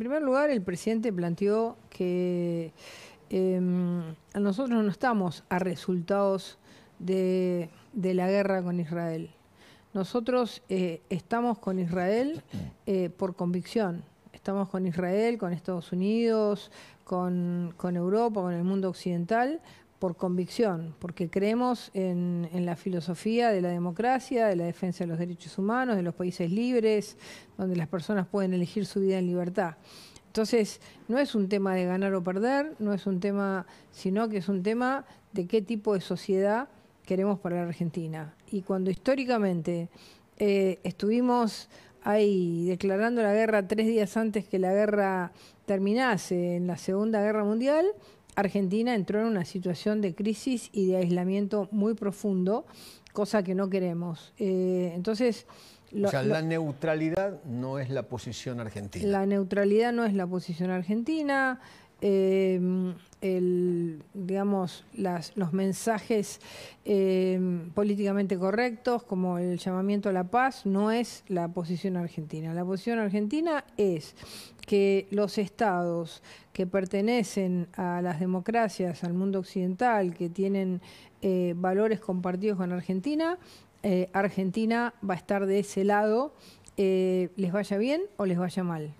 En primer lugar, el presidente planteó que em, nosotros no estamos a resultados de, la guerra con Israel. Nosotros eh, estamos con Israel eh, por convicción. Estamos con Israel, con Estados Unidos, con, con Europa, con el mundo occidental, por convicción, porque creemos en, la filosofía de la democracia, de la defensa de los derechos humanos, de los países libres, donde las personas pueden elegir su vida en libertad. Entonces, no es un tema de ganar o perder, no es un tema, sino que es un tema de qué tipo de sociedad queremos para la Argentina. Y cuando históricamente eh, estuvimos ahí declarando la guerra tres días antes que la guerra terminase en la Segunda Guerra Mundial, Argentina entró en una situación de crisis y de aislamiento muy profundo, cosa que no queremos. Eh, entonces, o sea, la neutralidad no es la posición argentina. La neutralidad no es la posición argentina eh, digamos, los mensajes em, políticamente correctos, como el llamamiento a la paz, no es la posición argentina. La posición argentina es que los estados que pertenecen a las democracias, al mundo occidental, que tienen eh, valores compartidos con Argentina, eh, Argentina va a estar de ese lado, eh, les vaya bien o les vaya mal.